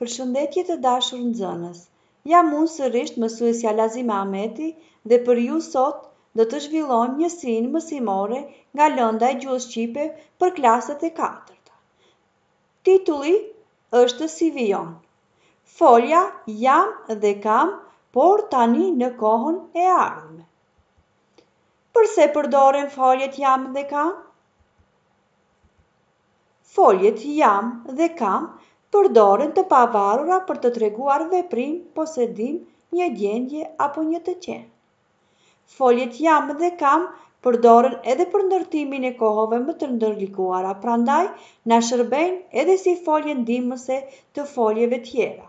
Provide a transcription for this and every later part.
Për shëndetje të dashur në zënës, jam unë sërisht mësuesja Lazima Ameti dhe për ju sot dhe të zhvillojmë një sinë mësimore nga lënda e gjuhës Shqipe për klasët e katërta. Titulli është si vion. Folja jam dhe kam, por tani në kohën e ardhme. Përse përdoren foljet jam dhe kam? Foljet jam dhe kam – përdoren të pavarura për të treguar veprim, posedim, një gjendje apo një të qenë. Foljet jam dhe kam përdoren edhe për ndërtimin e kohove më të ndërlikuara, prandaj na shërbejnë edhe si folje ndimëse të foljeve tjera.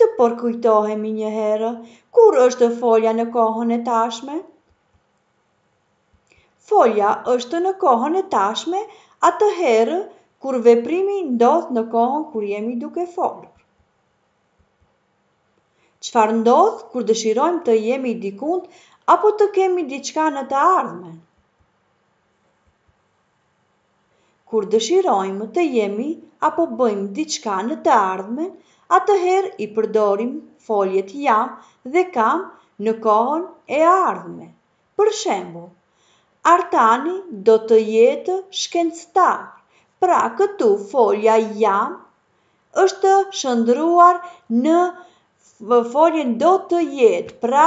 Të përkujtohemi një herë, kur është folja në kohën e tashme? Folja është në kohën e tashme, atë herë kur veprimi ndodh në kohën kur jemi duke folur. Qfar ndodh, kur dëshirojmë të jemi dikund, apo të kemi diçka në të ardhme? Kur dëshirojmë të jemi, apo bëjmë diçka në të ardhme, atëherë i përdorim foljet jam dhe kam në kohën e ardhme. Për shembo, artani do të jetë shkencëtarë. Pra këtu folja jam është shëndruar në foljen do të jetë. Pra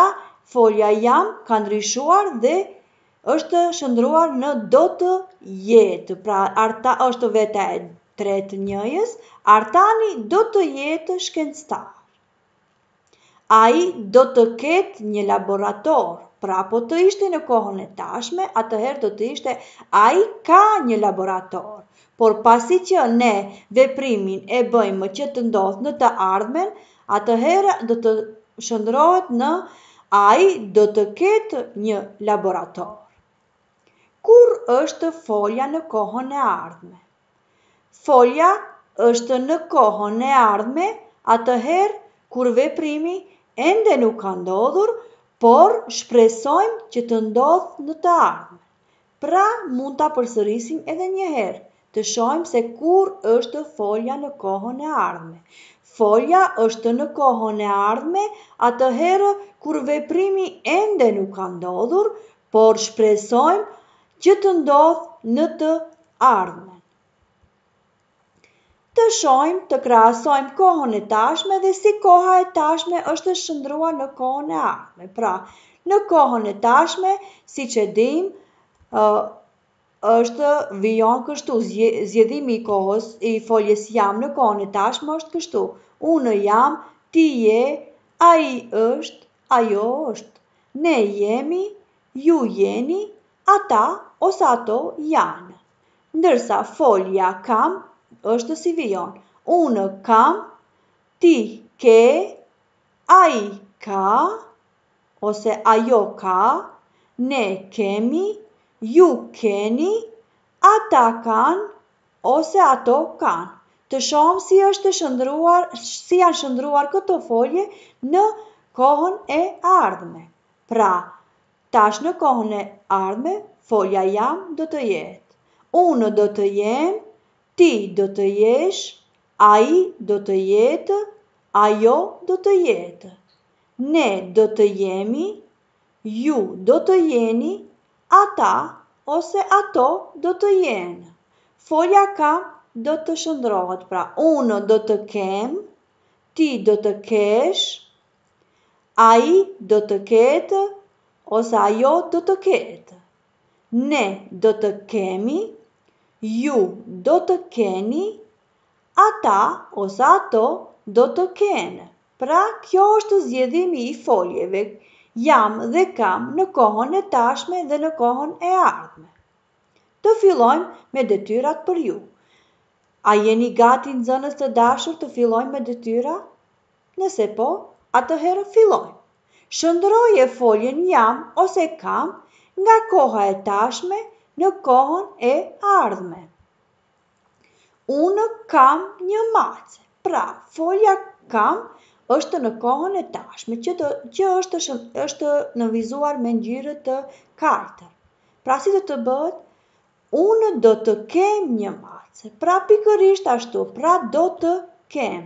folja jam ka ndryshuar dhe është shëndruar në do të jetë. Pra arta është veta e tretë njëjës. Artani do të jetë shkencëta. Ai do të ketë një laborator pra po të ishte në kohën e tashme, atëherë do të ishte a i ka një laborator. Por pasi që ne veprimin e bëjmë që të ndodhë në të ardhmen, atëherë do të shëndrohet në a i do të ketë një laborator. Kur është folja në kohën e ardhme? Folja është në kohën e ardhme, atëherë kur veprimi ende nuk ka ndodhur, por shpresojmë që të ndodhë në të ardhme. Pra mund të apërsërisim edhe njëherë, të shojmë se kur është folja në kohën e ardhme. Folja është në kohën e ardhme, atëherë kur veprimi ende nuk ka ndodhur, por shpresojmë që të ndodhë në të ardhme të shojmë të krasojmë kohën e tashme dhe si koha e tashme është shëndrua në kohën e akme. Pra, në kohën e tashme, si që dim, është vion kështu, zjedhimi i kohës i foljes jam në kohën e tashme është kështu. Unë jam, ti je, a i është, ajo është. Ne jemi, ju jeni, ata ose ato janë. Ndërsa folja kam, është si vijon. Unë kam, ti ke, a i ka, ose a jo ka, ne kemi, ju keni, ata kanë, ose ato kanë. Të shomë si është të shëndruar, si janë shëndruar këto folje në kohën e ardhme. Pra, tash në kohën e ardhme, folja jam do të jetë. Unë do të jem, Ti do të jesh, a i do të jetë, a jo do të jetë. Ne do të jemi, ju do të jeni, ata ose ato do të jenë. Folja ka do të shëndrohet, pra unë do të kemë, ti do të keshë, a i do të ketë, ose a jo do të ketë. Ne do të kemi ju do të keni, ata ose ato do të kenë. Pra, kjo është zjedhimi i foljeve, jam dhe kam në kohën e tashme dhe në kohën e ardhme. Të fillojmë me detyrat për ju. A jeni gati në zënës të dashur të fillojmë me detyra? Nëse po, atëherë fillojmë. Shëndroj e foljen jam ose kam nga koha e tashme në kohën e ardhme. Unë kam një mace, pra folja kam është në kohën e tashme, që është në vizuar me njërë të kartër. Pra si të të bëhet? unë do të kem një mace, pra pikërisht ashtu, pra do të kem.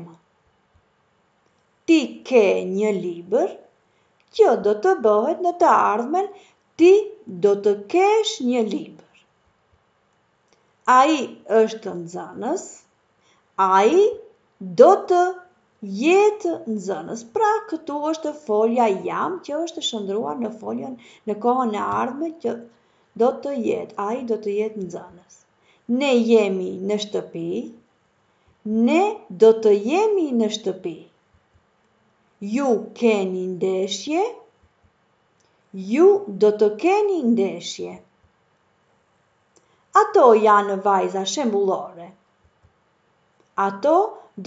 Ti ke një liber, që do të bëhet në të ardhmen, ti do të kesh një liber. Ai është në zënës, ai do të jetë në zënës. Pra, këtu është folja jam, që është shëndruar në foljen në kohën e ardhme, që do të jetë, ai do të jetë në zënës. Ne jemi në shtëpi, ne do të jemi në shtëpi. Ju keni ndeshje, ju do të keni ndeshje ato janë vajza shembullore. Ato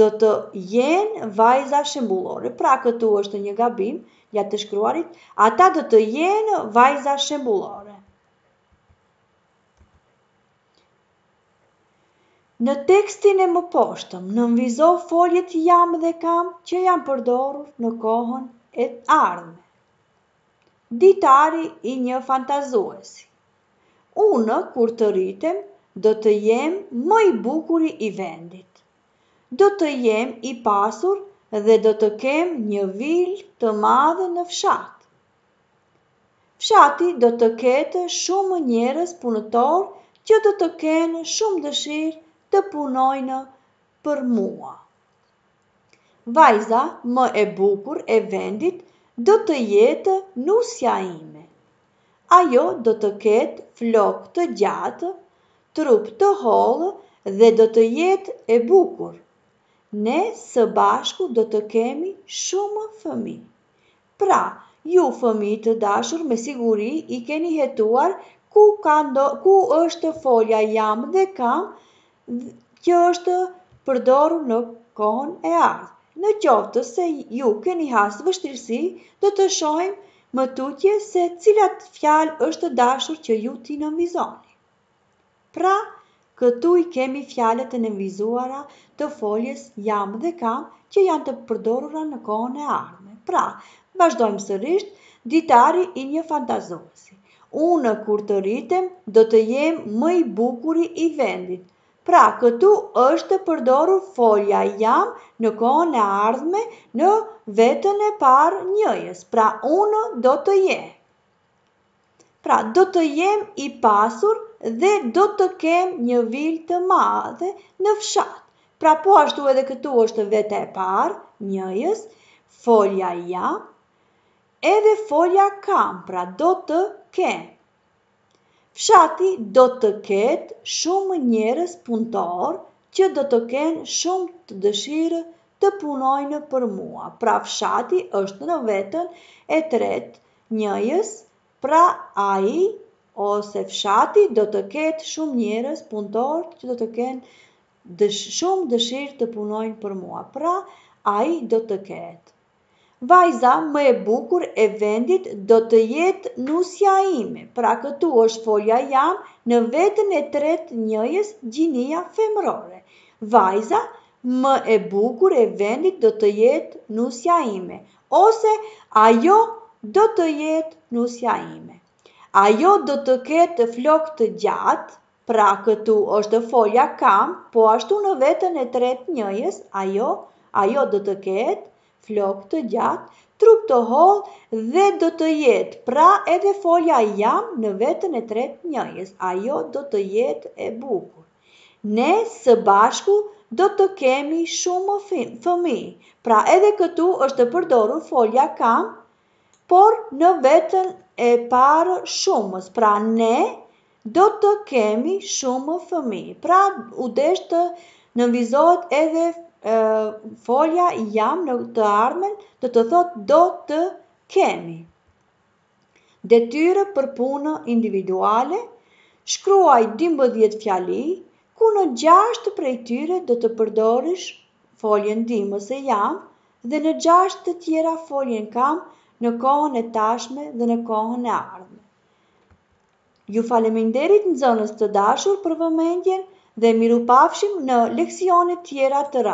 do të jenë vajza shembullore. Pra këtu është një gabim, ja të shkruarit, ata do të jenë vajza shembullore. Në tekstin e më poshtëm, në nënvizo foljet jam dhe kam që jam përdorur në kohën e ardhme. Ditari i një fantazuesi unë kur të rritem, do të jem më i bukuri i vendit. Do të jem i pasur dhe do të kem një vil të madhe në fshat. Fshati do të ketë shumë njerës punëtor që do të kenë shumë dëshirë të punojnë për mua. Vajza më e bukur e vendit do të jetë nusja ime ajo do të ketë flok të gjatë, trup të holë dhe do të jetë e bukur. Ne së bashku do të kemi shumë fëmi. Pra, ju fëmi të dashur me siguri i keni jetuar ku, kando, ku është folja jam dhe kam që është përdoru në kohën e ardhë. Në qoftë se ju keni hasë vështirësi, do të shojmë më tutje se cilat fjal është dashur që ju ti nënvizoni. Pra, këtu i kemi fjalet e nënvizuara të foljes jam dhe kam që janë të përdorura në kohën e arme. Pra, vazhdojmë sërisht, ditari i një fantazosi. Unë kur të rritem, do të jem më i bukuri i vendit, Pra, këtu është përdoru folja jam në kohën e ardhme në vetën e parë njëjës. Pra, unë do të je. Pra, do të jem i pasur dhe do të kem një vilë të madhe në fshat. Pra, po ashtu edhe këtu është vetë e parë njëjës, folja jam, edhe folja kam, pra do të kem. Fshati do të ketë shumë njerës punëtor që do të kenë shumë të dëshirë të punojnë për mua. Pra fshati është në vetën e tret njëjës pra aji ose fshati do të ketë shumë njerës punëtor që do të kenë shumë dëshirë të punojnë për mua. Pra aji do të ketë vajza më e bukur e vendit do të jetë nusja ime. Pra këtu është folja jam në vetën e tret njëjës gjinia femrore. Vajza më e bukur e vendit do të jetë nusja ime. Ose ajo do të jetë nusja ime. Ajo do të ketë flok të gjatë, pra këtu është folja kam, po ashtu në vetën e tret njëjës, ajo, ajo do të ketë flok të gjatë, trup të hol dhe do të jetë. Pra edhe folja jam në vetën e tretë njëjës, ajo do të jetë e bukur. Ne së bashku do të kemi shumë fëmi, pra edhe këtu është përdoru folja kam, por në vetën e parë shumës, pra ne do të kemi shumë fëmi. Pra u deshtë në vizohet edhe folja jam në të armen të të thot do të kemi. Detyre për punë individuale, shkruaj 12 fjali, ku në gjashtë prej tyre do të përdorish foljen dimës e jam dhe në gjashtë të tjera foljen kam në kohën e tashme dhe në kohën e ardhme. Ju faleminderit në zonës të dashur për vëmendjen dhe miru pafshim në leksionet tjera të rrë.